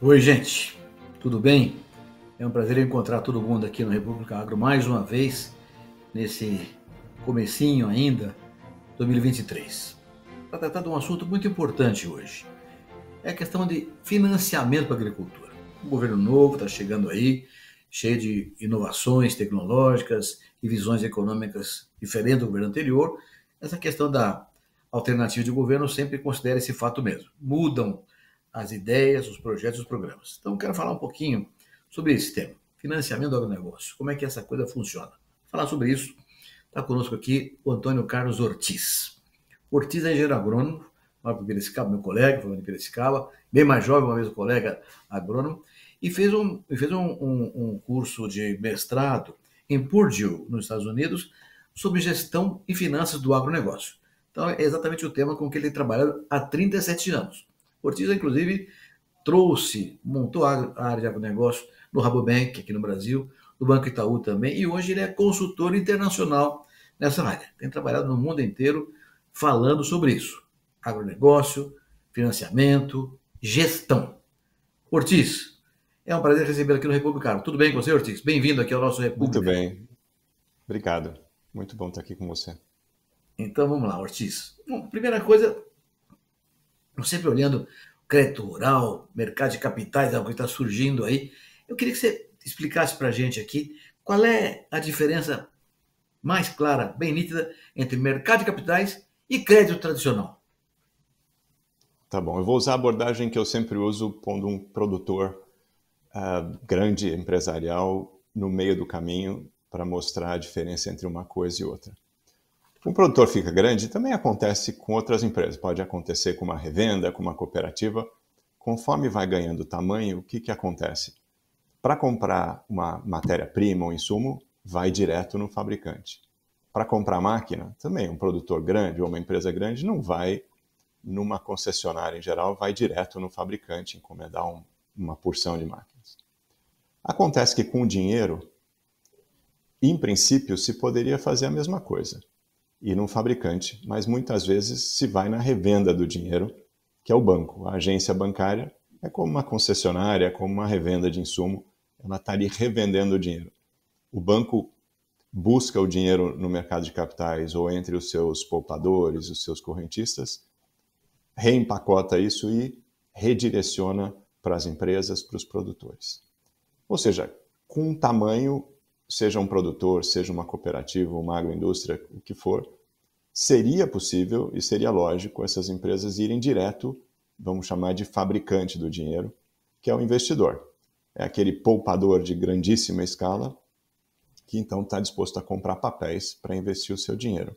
Oi, gente, tudo bem? É um prazer encontrar todo mundo aqui no República Agro mais uma vez, nesse comecinho ainda, 2023. Para tratar de um assunto muito importante hoje. É a questão de financiamento para a agricultura. O governo novo está chegando aí, cheio de inovações tecnológicas e visões econômicas diferentes do governo anterior. Essa questão da alternativa de governo sempre considera esse fato mesmo. Mudam as ideias, os projetos, os programas. Então, quero falar um pouquinho sobre esse tema, financiamento do agronegócio, como é que essa coisa funciona. Falar sobre isso, está conosco aqui o Antônio Carlos Ortiz. Ortiz é engenheiro agrônomo, mora em Piracicaba, meu colega, foi de Piracicaba, bem mais jovem, uma vez um colega agrônomo, e fez um, fez um, um, um curso de mestrado em Purdue, nos Estados Unidos, sobre gestão e finanças do agronegócio. Então, é exatamente o tema com que ele trabalha há 37 anos. Ortiz inclusive, trouxe, montou a área de agronegócio no Rabobank, aqui no Brasil, do Banco Itaú também, e hoje ele é consultor internacional nessa área. Tem trabalhado no mundo inteiro falando sobre isso: agronegócio, financiamento, gestão. Ortiz, é um prazer recebê-lo aqui no Republicano. Tudo bem com você, Ortiz? Bem-vindo aqui ao nosso Republicano. Muito bem. Obrigado. Muito bom estar aqui com você. Então vamos lá, Ortiz. Bom, primeira coisa, sempre olhando crédito rural, mercado de capitais, algo que está surgindo aí. Eu queria que você explicasse para a gente aqui qual é a diferença mais clara, bem nítida, entre mercado de capitais e crédito tradicional. Tá bom, eu vou usar a abordagem que eu sempre uso pondo um produtor uh, grande empresarial no meio do caminho para mostrar a diferença entre uma coisa e outra. Um produtor fica grande também acontece com outras empresas. Pode acontecer com uma revenda, com uma cooperativa. Conforme vai ganhando tamanho, o que, que acontece? Para comprar uma matéria-prima ou um insumo, vai direto no fabricante. Para comprar máquina, também um produtor grande ou uma empresa grande não vai numa concessionária em geral, vai direto no fabricante encomendar um, uma porção de máquinas. Acontece que com o dinheiro, em princípio, se poderia fazer a mesma coisa e num fabricante, mas muitas vezes se vai na revenda do dinheiro, que é o banco. A agência bancária é como uma concessionária, é como uma revenda de insumo, ela está ali revendendo o dinheiro. O banco busca o dinheiro no mercado de capitais ou entre os seus poupadores, os seus correntistas, reempacota isso e redireciona para as empresas, para os produtores. Ou seja, com um tamanho seja um produtor, seja uma cooperativa, uma agroindústria, o que for, seria possível e seria lógico essas empresas irem direto, vamos chamar de fabricante do dinheiro, que é o investidor. É aquele poupador de grandíssima escala que então está disposto a comprar papéis para investir o seu dinheiro.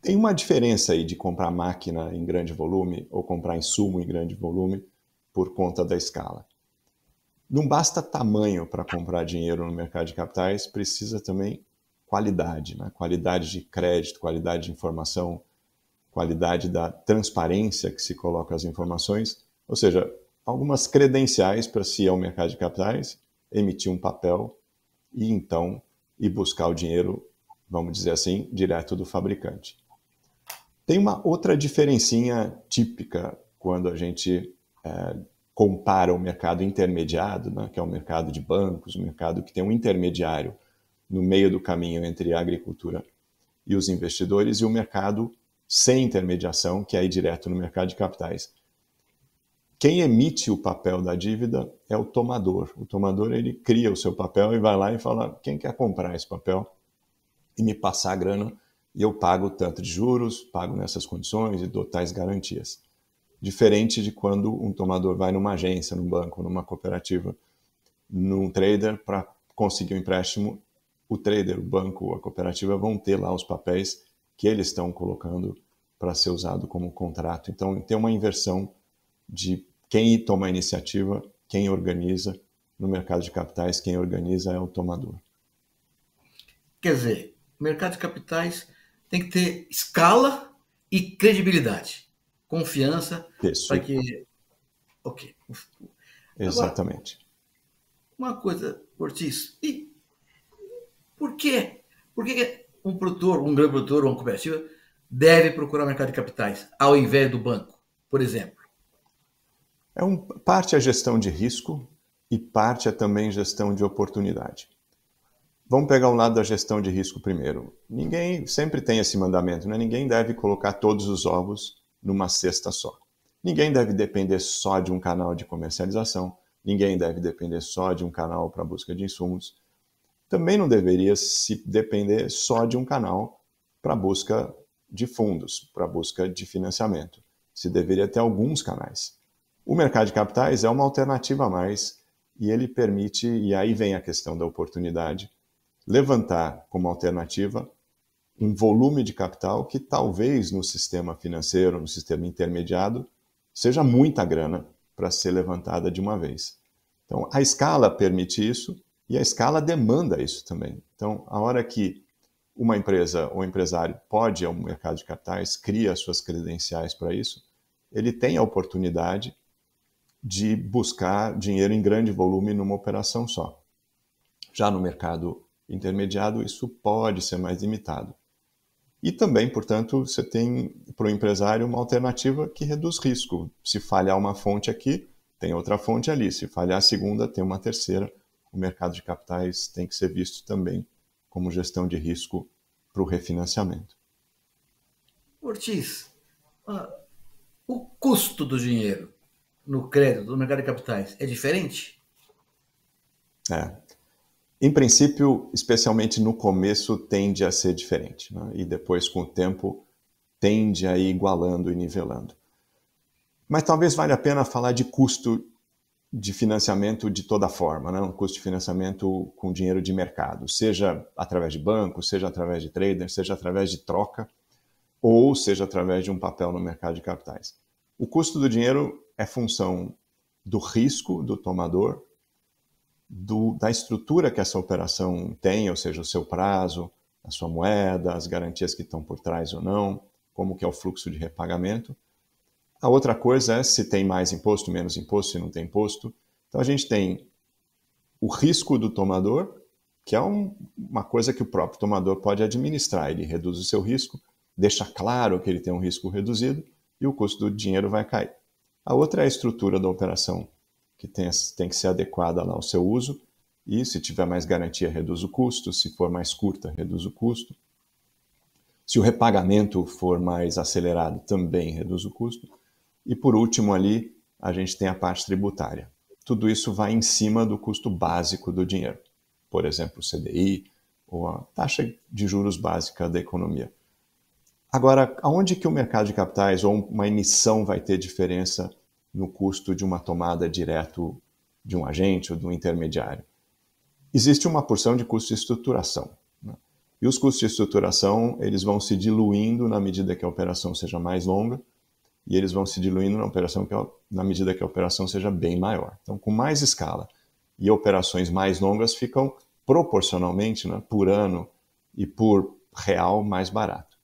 Tem uma diferença aí de comprar máquina em grande volume ou comprar insumo em grande volume por conta da escala não basta tamanho para comprar dinheiro no mercado de capitais, precisa também qualidade, né? qualidade de crédito, qualidade de informação, qualidade da transparência que se coloca as informações, ou seja, algumas credenciais para se ir ao mercado de capitais, emitir um papel e então ir buscar o dinheiro, vamos dizer assim, direto do fabricante. Tem uma outra diferencinha típica quando a gente é, compara o mercado intermediado, né, que é o mercado de bancos, o mercado que tem um intermediário no meio do caminho entre a agricultura e os investidores, e o mercado sem intermediação, que é direto no mercado de capitais. Quem emite o papel da dívida é o tomador. O tomador ele cria o seu papel e vai lá e fala: quem quer comprar esse papel e me passar a grana e eu pago tanto de juros, pago nessas condições e dou tais garantias diferente de quando um tomador vai numa agência, num banco, numa cooperativa, num trader para conseguir um empréstimo. O trader, o banco, a cooperativa vão ter lá os papéis que eles estão colocando para ser usado como contrato. Então, tem uma inversão de quem toma a iniciativa, quem organiza. No mercado de capitais, quem organiza é o tomador. Quer dizer, mercado de capitais tem que ter escala e credibilidade confiança para que. Ok. Exatamente. Agora, uma coisa, Ortiz, e por quê? Por que um produtor, um grande produtor ou um cooperativa deve procurar o mercado de capitais ao invés do banco, por exemplo? É um, parte a é gestão de risco e parte é também gestão de oportunidade. Vamos pegar o lado da gestão de risco primeiro. Ninguém sempre tem esse mandamento, né? Ninguém deve colocar todos os ovos numa cesta só. Ninguém deve depender só de um canal de comercialização, ninguém deve depender só de um canal para busca de insumos. Também não deveria se depender só de um canal para busca de fundos, para busca de financiamento. Se deveria ter alguns canais. O mercado de capitais é uma alternativa a mais e ele permite, e aí vem a questão da oportunidade, levantar como alternativa um volume de capital que talvez no sistema financeiro, no sistema intermediado, seja muita grana para ser levantada de uma vez. Então, a escala permite isso e a escala demanda isso também. Então, a hora que uma empresa ou um empresário pode ir ao mercado de capitais, cria suas credenciais para isso, ele tem a oportunidade de buscar dinheiro em grande volume numa operação só. Já no mercado intermediado, isso pode ser mais limitado. E também, portanto, você tem para o empresário uma alternativa que reduz risco. Se falhar uma fonte aqui, tem outra fonte ali. Se falhar a segunda, tem uma terceira. O mercado de capitais tem que ser visto também como gestão de risco para o refinanciamento. Ortiz, ah, o custo do dinheiro no crédito, no mercado de capitais, é diferente? É, em princípio, especialmente no começo, tende a ser diferente, né? e depois, com o tempo, tende a ir igualando e nivelando. Mas talvez valha a pena falar de custo de financiamento de toda forma, né? um custo de financiamento com dinheiro de mercado, seja através de banco, seja através de trader, seja através de troca, ou seja através de um papel no mercado de capitais. O custo do dinheiro é função do risco do tomador do, da estrutura que essa operação tem, ou seja, o seu prazo, a sua moeda, as garantias que estão por trás ou não, como que é o fluxo de repagamento. A outra coisa é se tem mais imposto, menos imposto, se não tem imposto. Então a gente tem o risco do tomador, que é um, uma coisa que o próprio tomador pode administrar. Ele reduz o seu risco, deixa claro que ele tem um risco reduzido e o custo do dinheiro vai cair. A outra é a estrutura da operação que tem, tem que ser adequada lá ao seu uso. E se tiver mais garantia, reduz o custo. Se for mais curta, reduz o custo. Se o repagamento for mais acelerado, também reduz o custo. E por último, ali, a gente tem a parte tributária. Tudo isso vai em cima do custo básico do dinheiro. Por exemplo, o CDI ou a taxa de juros básica da economia. Agora, aonde que o mercado de capitais ou uma emissão vai ter diferença no custo de uma tomada direto de um agente ou de um intermediário. Existe uma porção de custo de estruturação. Né? E os custos de estruturação eles vão se diluindo na medida que a operação seja mais longa e eles vão se diluindo na, operação que, na medida que a operação seja bem maior. Então, com mais escala e operações mais longas ficam proporcionalmente, né, por ano e por real, mais barato.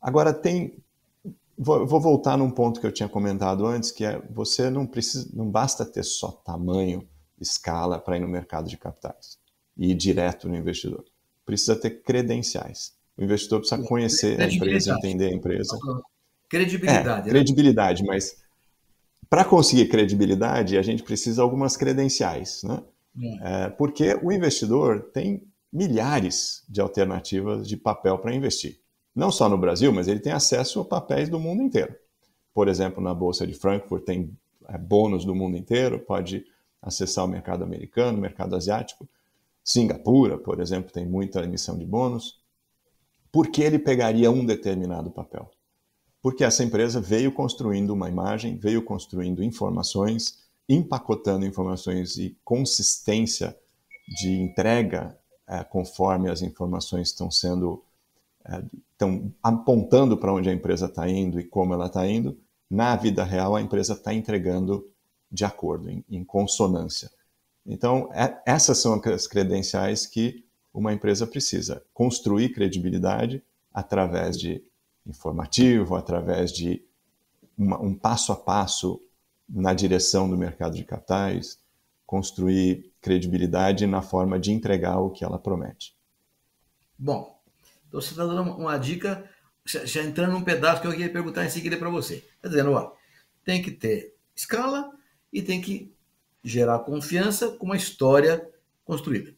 Agora, tem Vou, vou, voltar num ponto que eu tinha comentado antes, que é você não precisa, não basta ter só tamanho, escala para ir no mercado de capitais e ir direto no investidor. Precisa ter credenciais. O investidor precisa conhecer a empresa, entender a empresa. Credibilidade. É, né? credibilidade, mas para conseguir credibilidade, a gente precisa de algumas credenciais, né? É. é, porque o investidor tem milhares de alternativas de papel para investir não só no Brasil, mas ele tem acesso a papéis do mundo inteiro. Por exemplo, na Bolsa de Frankfurt tem é, bônus do mundo inteiro, pode acessar o mercado americano, o mercado asiático. Singapura, por exemplo, tem muita emissão de bônus. Por que ele pegaria um determinado papel? Porque essa empresa veio construindo uma imagem, veio construindo informações, empacotando informações e consistência de entrega é, conforme as informações estão sendo estão é, apontando para onde a empresa está indo e como ela está indo, na vida real a empresa está entregando de acordo, em, em consonância. Então, é, essas são as credenciais que uma empresa precisa: construir credibilidade através de informativo, através de uma, um passo a passo na direção do mercado de capitais, construir credibilidade na forma de entregar o que ela promete. Bom, então você está dando uma dica, já entrando num pedaço que eu queria perguntar em seguida para você. Está dizendo, ó, tem que ter escala e tem que gerar confiança com uma história construída.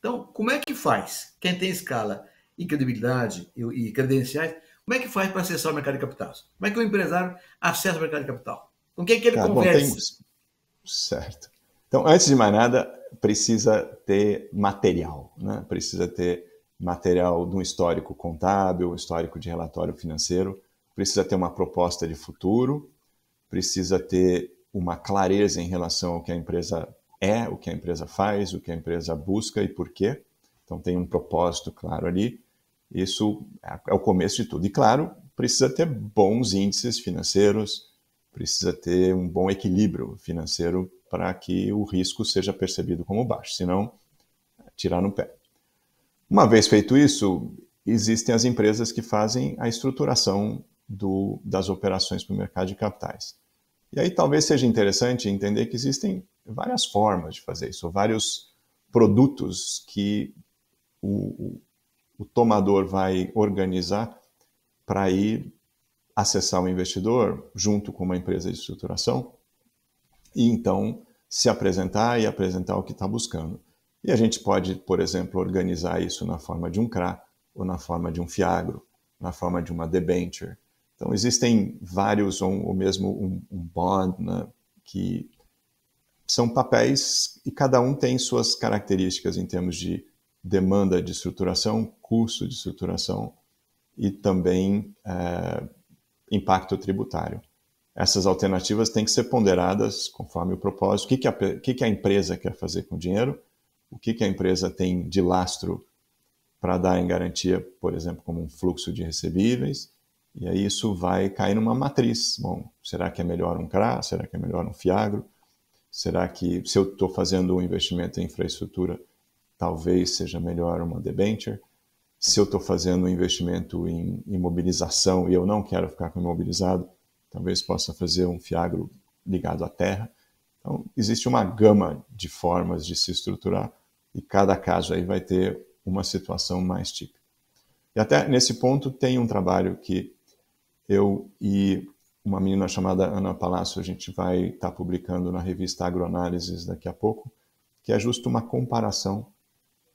Então, como é que faz? Quem tem escala e credibilidade e, e credenciais, como é que faz para acessar o mercado de capitais? Como é que o empresário acessa o mercado de capital? Com quem é que ele tá, conversa? Bom, tem... Certo. Então, antes de mais nada, precisa ter material, né? precisa ter material de um histórico contábil, um histórico de relatório financeiro, precisa ter uma proposta de futuro, precisa ter uma clareza em relação ao que a empresa é, o que a empresa faz, o que a empresa busca e por quê. Então tem um propósito claro ali. Isso é o começo de tudo. E claro, precisa ter bons índices financeiros, precisa ter um bom equilíbrio financeiro para que o risco seja percebido como baixo, senão tirar no pé. Uma vez feito isso, existem as empresas que fazem a estruturação do, das operações para o mercado de capitais. E aí talvez seja interessante entender que existem várias formas de fazer isso, vários produtos que o, o tomador vai organizar para ir acessar o investidor junto com uma empresa de estruturação e então se apresentar e apresentar o que está buscando. E a gente pode, por exemplo, organizar isso na forma de um CRA, ou na forma de um FIAGRO, na forma de uma debenture. Então, existem vários, ou, mesmo um, bond, né, que são papéis e cada um tem suas características em termos de demanda de estruturação, custo de estruturação e também é, impacto tributário. Essas alternativas têm que ser ponderadas conforme o propósito, o que, que, a, que, que a empresa quer fazer com o dinheiro o que, que a empresa tem de lastro para dar em garantia, por exemplo, como um fluxo de recebíveis, e aí isso vai cair numa matriz. Bom, será que é melhor um CRA? Será que é melhor um FIAGRO? Será que, se eu estou fazendo um investimento em infraestrutura, talvez seja melhor uma debenture? Se eu estou fazendo um investimento em imobilização e eu não quero ficar com imobilizado, talvez possa fazer um FIAGRO ligado à terra. Então, existe uma gama de formas de se estruturar e cada caso aí vai ter uma situação mais típica. E até nesse ponto tem um trabalho que eu e uma menina chamada Ana Palácio, a gente vai estar tá publicando na revista Agroanálises daqui a pouco, que é justo uma comparação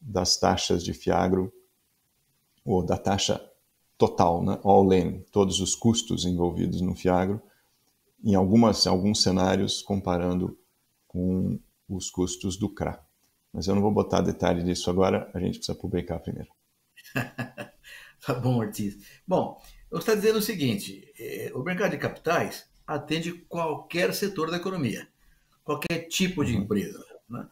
das taxas de Fiagro, ou da taxa total, né? all in, todos os custos envolvidos no Fiagro, em algumas, alguns cenários comparando com os custos do CRA. Mas eu não vou botar detalhe disso agora, a gente precisa publicar primeiro. tá bom, Ortiz. Bom, eu está dizendo o seguinte: eh, o mercado de capitais atende qualquer setor da economia, qualquer tipo de uhum. empresa. Né?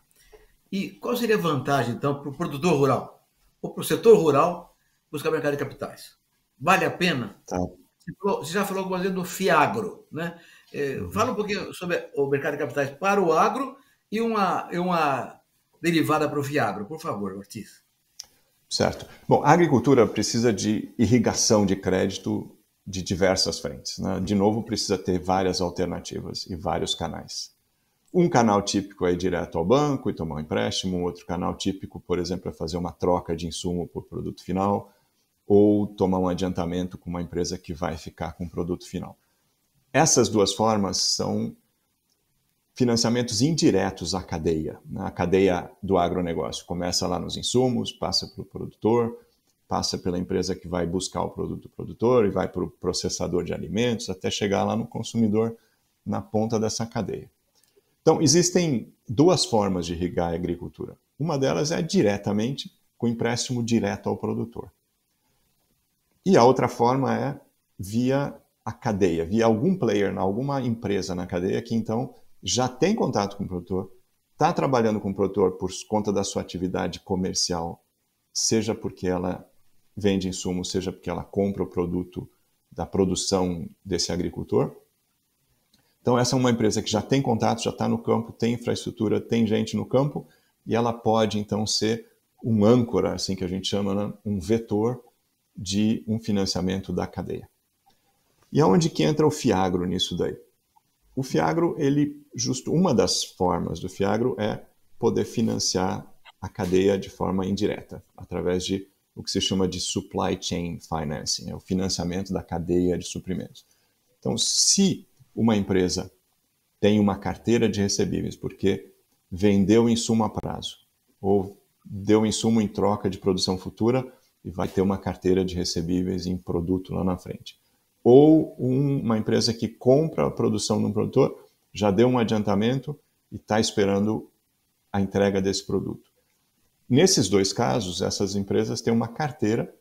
E qual seria a vantagem, então, para o produtor rural ou para o setor rural buscar mercado de capitais? Vale a pena? Tá. Você, falou, já falou algumas vezes do Fiagro. Né? Eh, uhum. Fala um pouquinho sobre o mercado de capitais para o agro e uma, uma derivada para o Viagro. Por favor, Ortiz. Certo. Bom, a agricultura precisa de irrigação de crédito de diversas frentes. Né? De novo, precisa ter várias alternativas e vários canais. Um canal típico é ir direto ao banco e tomar um empréstimo, outro canal típico, por exemplo, é fazer uma troca de insumo por produto final ou tomar um adiantamento com uma empresa que vai ficar com o produto final. Essas duas formas são financiamentos indiretos à cadeia, na né? cadeia do agronegócio. Começa lá nos insumos, passa pelo produtor, passa pela empresa que vai buscar o produto do produtor e vai para o processador de alimentos, até chegar lá no consumidor na ponta dessa cadeia. Então, existem duas formas de irrigar a agricultura. Uma delas é diretamente, com empréstimo direto ao produtor. E a outra forma é via a cadeia, via algum player, alguma empresa na cadeia que então já tem contato com o produtor, está trabalhando com o produtor por conta da sua atividade comercial, seja porque ela vende insumo, seja porque ela compra o produto da produção desse agricultor. Então, essa é uma empresa que já tem contato, já está no campo, tem infraestrutura, tem gente no campo, e ela pode então ser um âncora, assim que a gente chama, né? um vetor de um financiamento da cadeia. E aonde que entra o Fiagro nisso daí? O Fiagro, ele, justo uma das formas do Fiagro é poder financiar a cadeia de forma indireta, através de o que se chama de supply chain financing, é o financiamento da cadeia de suprimentos. Então, se uma empresa tem uma carteira de recebíveis porque vendeu insumo a prazo ou deu insumo em troca de produção futura e vai ter uma carteira de recebíveis em produto lá na frente ou um, uma empresa que compra a produção de um produtor já deu um adiantamento e está esperando a entrega desse produto. Nesses dois casos, essas empresas têm uma carteira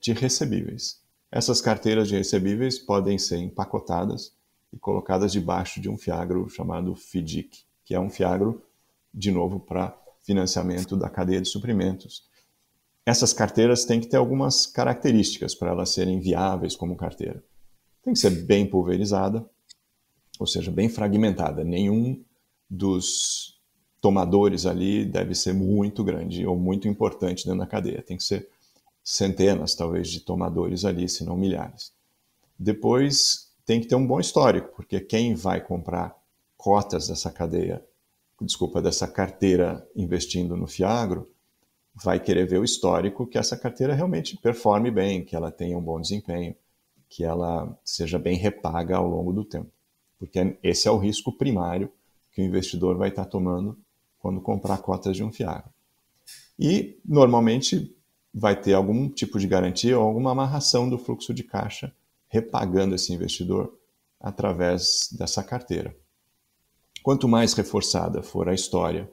de recebíveis. Essas carteiras de recebíveis podem ser empacotadas e colocadas debaixo de um fiagro chamado FIDIC, que é um fiagro, de novo, para financiamento da cadeia de suprimentos. Essas carteiras têm que ter algumas características para elas serem viáveis como carteira tem que ser bem pulverizada, ou seja, bem fragmentada. Nenhum dos tomadores ali deve ser muito grande ou muito importante dentro da cadeia. Tem que ser centenas, talvez, de tomadores ali, se não milhares. Depois, tem que ter um bom histórico, porque quem vai comprar cotas dessa cadeia, desculpa, dessa carteira investindo no Fiagro, vai querer ver o histórico que essa carteira realmente performe bem, que ela tenha um bom desempenho que ela seja bem repaga ao longo do tempo. Porque esse é o risco primário que o investidor vai estar tomando quando comprar cotas de um fiagro. E, normalmente, vai ter algum tipo de garantia ou alguma amarração do fluxo de caixa repagando esse investidor através dessa carteira. Quanto mais reforçada for a história,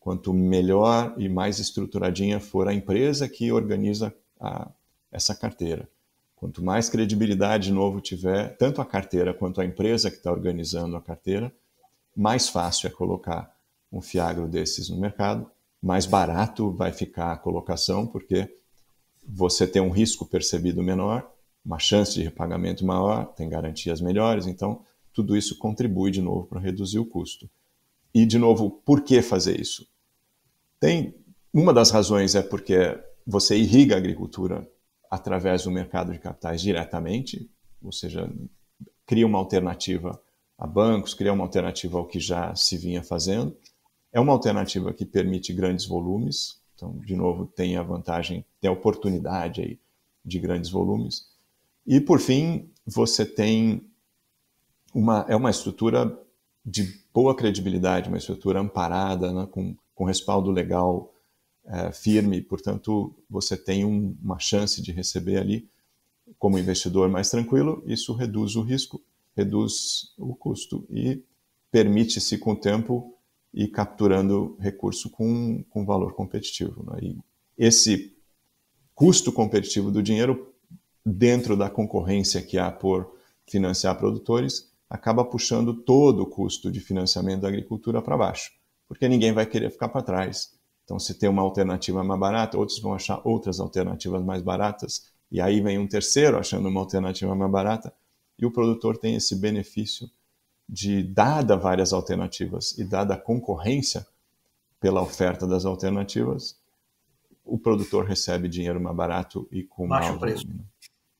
quanto melhor e mais estruturadinha for a empresa que organiza a, essa carteira, Quanto mais credibilidade de novo tiver, tanto a carteira quanto a empresa que está organizando a carteira, mais fácil é colocar um fiagro desses no mercado, mais barato vai ficar a colocação, porque você tem um risco percebido menor, uma chance de repagamento maior, tem garantias melhores, então tudo isso contribui de novo para reduzir o custo. E de novo, por que fazer isso? Tem uma das razões é porque você irriga a agricultura através do mercado de capitais diretamente, ou seja, cria uma alternativa a bancos, cria uma alternativa ao que já se vinha fazendo. É uma alternativa que permite grandes volumes, então, de novo, tem a vantagem, tem a oportunidade aí de grandes volumes. E, por fim, você tem uma, é uma estrutura de boa credibilidade, uma estrutura amparada, né, com, com respaldo legal é, firme, portanto, você tem um, uma chance de receber ali como investidor mais tranquilo. Isso reduz o risco, reduz o custo e permite-se com o tempo ir capturando recurso com, com valor competitivo. Né? E esse custo competitivo do dinheiro dentro da concorrência que há por financiar produtores acaba puxando todo o custo de financiamento da agricultura para baixo, porque ninguém vai querer ficar para trás. Então, se tem uma alternativa mais barata, outros vão achar outras alternativas mais baratas, e aí vem um terceiro achando uma alternativa mais barata, e o produtor tem esse benefício de, dada várias alternativas e dada a concorrência pela oferta das alternativas, o produtor recebe dinheiro mais barato e com baixo preço.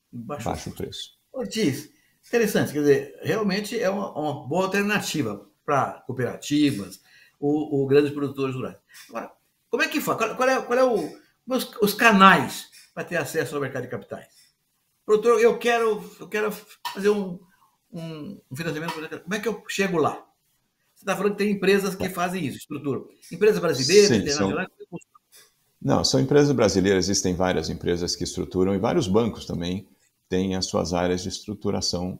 Baixo, baixo preço. Ortiz, interessante, quer dizer, realmente é uma, uma boa alternativa para cooperativas o ou grandes produtores rurais. Agora, como é que faz? Qual, qual é, qual é o, é os, os canais para ter acesso ao mercado de capitais? Produtor, eu quero, eu quero fazer um, um, um financiamento. Como é que eu chego lá? Você está falando que tem empresas que fazem isso, estrutura. Empresas brasileiras, internacionais. Não, são empresas brasileiras, existem várias empresas que estruturam e vários bancos também têm as suas áreas de estruturação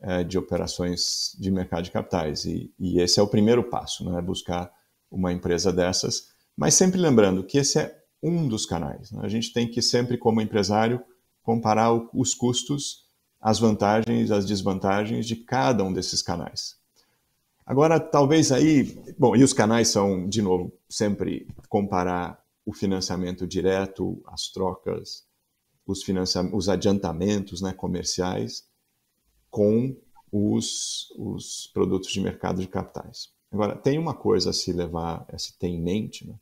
eh, de operações de mercado de capitais. E, e, esse é o primeiro passo, né? buscar uma empresa dessas mas sempre lembrando que esse é um dos canais. Né? A gente tem que sempre, como empresário, comparar o, os custos, as vantagens, as desvantagens de cada um desses canais. Agora, talvez aí, bom, e os canais são, de novo, sempre comparar o financiamento direto, as trocas, os, os adiantamentos né, comerciais com os, os produtos de mercado de capitais. Agora, tem uma coisa a se levar, a se ter em mente, né?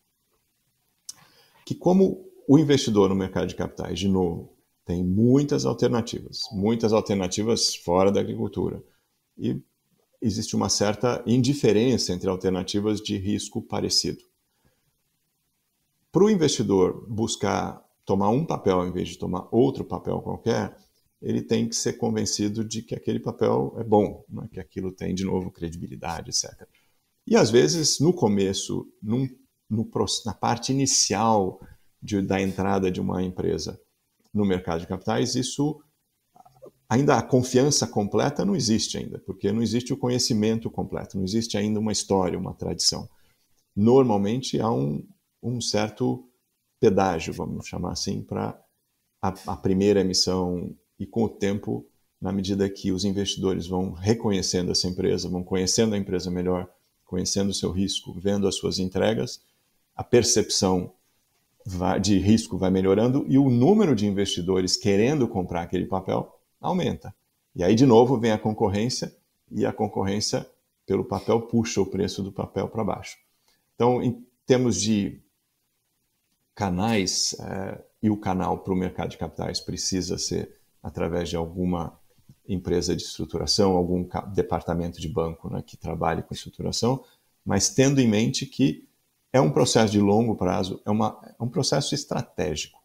que como o investidor no mercado de capitais, de novo, tem muitas alternativas, muitas alternativas fora da agricultura. E existe uma certa indiferença entre alternativas de risco parecido. Para o investidor buscar tomar um papel em vez de tomar outro papel qualquer, ele tem que ser convencido de que aquele papel é bom, né? que aquilo tem, de novo, credibilidade, etc. E às vezes, no começo, num, no, na parte inicial de, da entrada de uma empresa no mercado de capitais, isso ainda a confiança completa não existe ainda, porque não existe o conhecimento completo, não existe ainda uma história, uma tradição. Normalmente há um, um certo pedágio, vamos chamar assim, para a, a primeira emissão e com o tempo, na medida que os investidores vão reconhecendo essa empresa, vão conhecendo a empresa melhor, conhecendo o seu risco, vendo as suas entregas, a percepção de risco vai melhorando e o número de investidores querendo comprar aquele papel aumenta. E aí, de novo, vem a concorrência e a concorrência pelo papel puxa o preço do papel para baixo. Então, em termos de canais, eh, e o canal para o mercado de capitais precisa ser através de alguma empresa de estruturação, algum departamento de banco né, que trabalhe com estruturação, mas tendo em mente que é um processo de longo prazo, é, uma, é um processo estratégico.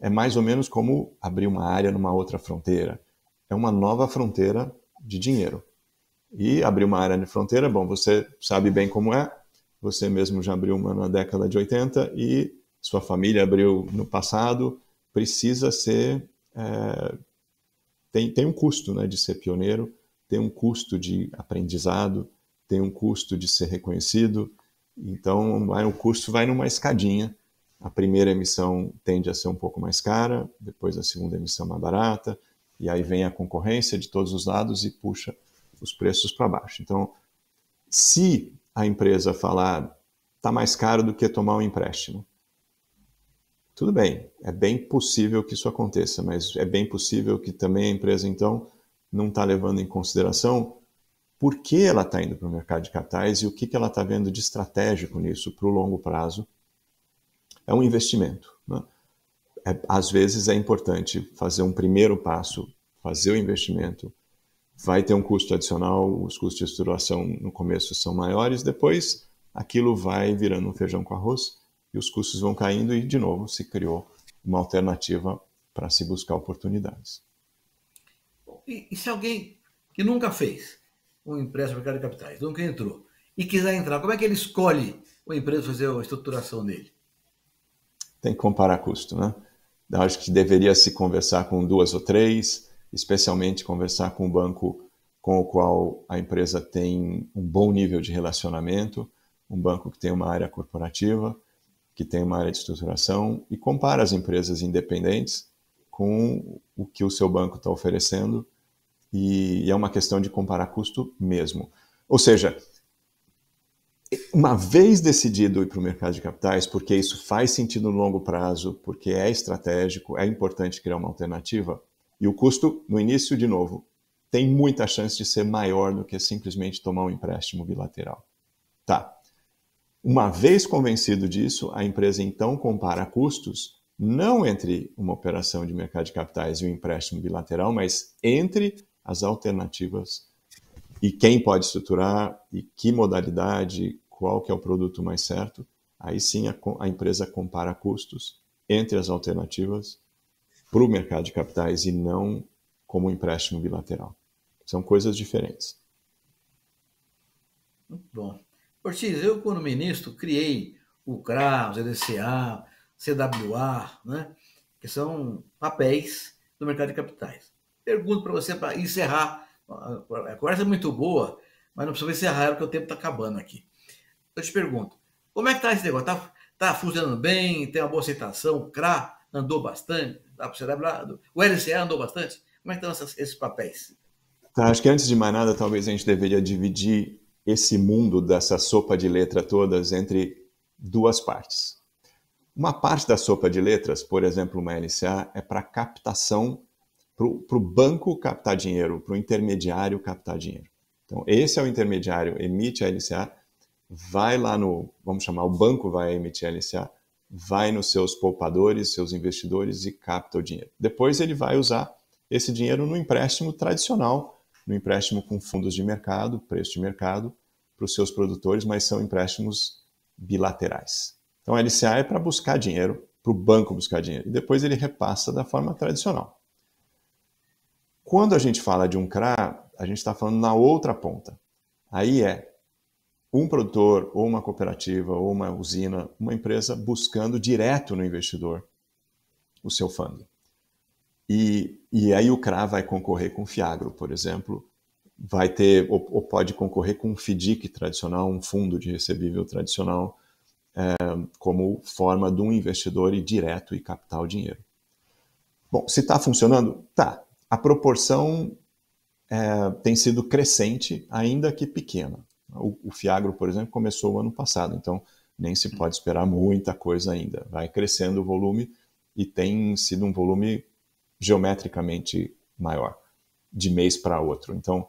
É mais ou menos como abrir uma área numa outra fronteira. É uma nova fronteira de dinheiro. E abrir uma área de fronteira, bom, você sabe bem como é, você mesmo já abriu uma na década de 80 e sua família abriu no passado, precisa ser é, tem, tem um custo né, de ser pioneiro, tem um custo de aprendizado, tem um custo de ser reconhecido. Então, vai, o custo vai numa escadinha. A primeira emissão tende a ser um pouco mais cara, depois a segunda emissão mais barata, e aí vem a concorrência de todos os lados e puxa os preços para baixo. Então, se a empresa falar está mais caro do que tomar um empréstimo, tudo bem, é bem possível que isso aconteça, mas é bem possível que também a empresa, então, não está levando em consideração por que ela está indo para o mercado de capitais e o que, que ela está vendo de estratégico nisso para o longo prazo. É um investimento. Né? É, às vezes é importante fazer um primeiro passo, fazer o investimento. Vai ter um custo adicional, os custos de estruturação no começo são maiores, depois aquilo vai virando um feijão com arroz e os custos vão caindo e, de novo, se criou uma alternativa para se buscar oportunidades. E, e, se alguém que nunca fez um empréstimo mercado de capitais, nunca entrou, e quiser entrar, como é que ele escolhe uma empresa fazer a estruturação dele? Tem que comparar custo, né? Eu acho que deveria se conversar com duas ou três, especialmente conversar com um banco com o qual a empresa tem um bom nível de relacionamento, um banco que tem uma área corporativa, que tem uma área de estruturação e compara as empresas independentes com o que o seu banco está oferecendo e é uma questão de comparar custo mesmo. Ou seja, uma vez decidido ir para o mercado de capitais, porque isso faz sentido no longo prazo, porque é estratégico, é importante criar uma alternativa, e o custo, no início, de novo, tem muita chance de ser maior do que simplesmente tomar um empréstimo bilateral. Tá, uma vez convencido disso, a empresa então compara custos não entre uma operação de mercado de capitais e um empréstimo bilateral, mas entre as alternativas e quem pode estruturar e que modalidade, qual que é o produto mais certo. Aí sim a, a empresa compara custos entre as alternativas para o mercado de capitais e não como um empréstimo bilateral. São coisas diferentes. Muito bom. Ortiz, eu, quando ministro, criei o CRA, o ZDCA, CWA, né? que são papéis do mercado de capitais. Pergunto para você, para encerrar, a conversa é muito boa, mas não precisa encerrar, porque o tempo está acabando aqui. Eu te pergunto, como é que está esse negócio? Está tá funcionando bem? Tem uma boa aceitação? O CRA andou bastante? O LCA andou bastante? Como é que estão esses papéis? Tá, acho que antes de mais nada, talvez a gente deveria dividir esse mundo dessa sopa de letra todas entre duas partes. Uma parte da sopa de letras, por exemplo, uma LCA, é para captação, para o banco captar dinheiro, para o intermediário captar dinheiro. Então, esse é o intermediário, emite a LCA, vai lá no, vamos chamar, o banco vai emitir a LCA, vai nos seus poupadores, seus investidores e capta o dinheiro. Depois ele vai usar esse dinheiro no empréstimo tradicional no empréstimo com fundos de mercado, preço de mercado, para os seus produtores, mas são empréstimos bilaterais. Então, a LCA é para buscar dinheiro, para o banco buscar dinheiro, e depois ele repassa da forma tradicional. Quando a gente fala de um CRA, a gente está falando na outra ponta. Aí é um produtor, ou uma cooperativa, ou uma usina, uma empresa buscando direto no investidor o seu fundo. E, e aí o CRA vai concorrer com o Fiagro, por exemplo, vai ter ou, ou pode concorrer com um FDIC tradicional, um fundo de recebível tradicional, é, como forma de um investidor ir direto e captar o dinheiro. Bom, se está funcionando, tá. A proporção é, tem sido crescente, ainda que pequena. O, o Fiagro, por exemplo, começou o ano passado, então nem se pode esperar muita coisa ainda. Vai crescendo o volume e tem sido um volume geometricamente maior, de mês para outro. Então,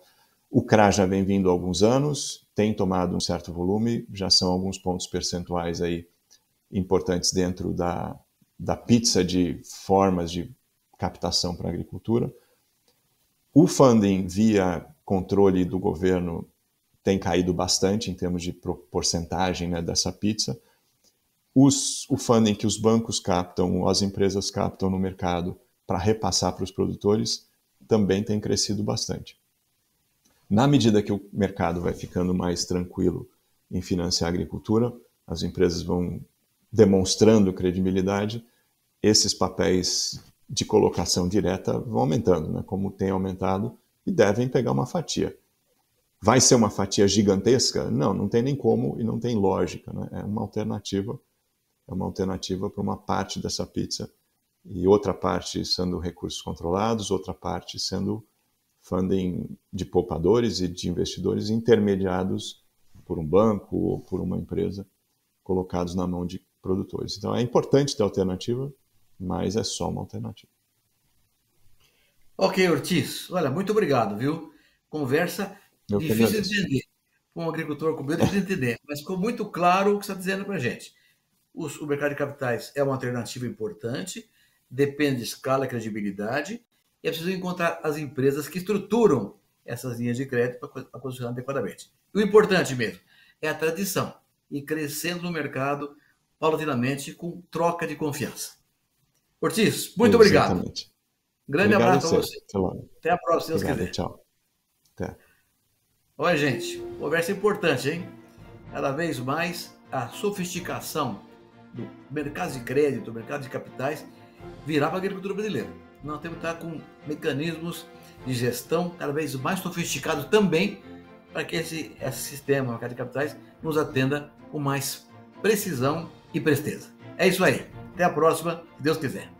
o CRA já vem vindo há alguns anos, tem tomado um certo volume, já são alguns pontos percentuais aí importantes dentro da, da pizza de formas de captação para a agricultura. O funding via controle do governo tem caído bastante em termos de porcentagem né, dessa pizza. Os, o funding que os bancos captam, as empresas captam no mercado, para repassar para os produtores também tem crescido bastante. Na medida que o mercado vai ficando mais tranquilo em financiar a agricultura, as empresas vão demonstrando credibilidade, esses papéis de colocação direta vão aumentando, né? como tem aumentado, e devem pegar uma fatia. Vai ser uma fatia gigantesca? Não, não tem nem como e não tem lógica. Né? É uma alternativa, é uma alternativa para uma parte dessa pizza e outra parte sendo recursos controlados, outra parte sendo funding de poupadores e de investidores intermediados por um banco ou por uma empresa, colocados na mão de produtores. Então é importante ter alternativa, mas é só uma alternativa. Ok, Ortiz. Olha, muito obrigado, viu? Conversa Eu difícil de entender. Com um agricultor com medo de entender, mas ficou muito claro o que está dizendo para a gente. O mercado de capitais é uma alternativa importante, depende de escala e credibilidade, e é preciso encontrar as empresas que estruturam essas linhas de crédito para posicionar adequadamente. E o importante mesmo é a tradição e crescendo no mercado paulatinamente com troca de confiança. Ortiz, muito Exatamente. obrigado. Grande obrigado abraço a você. Até a próxima, Deus obrigado, quiser. Tchau. Até. Olha, gente, conversa importante, hein? Cada vez mais a sofisticação do mercado de crédito, do mercado de capitais, virar para a agricultura brasileira. Nós temos que estar com mecanismos de gestão cada vez mais sofisticados também para que esse, esse sistema, mercado de capitais, nos atenda com mais precisão e presteza. É isso aí. Até a próxima, se Deus quiser.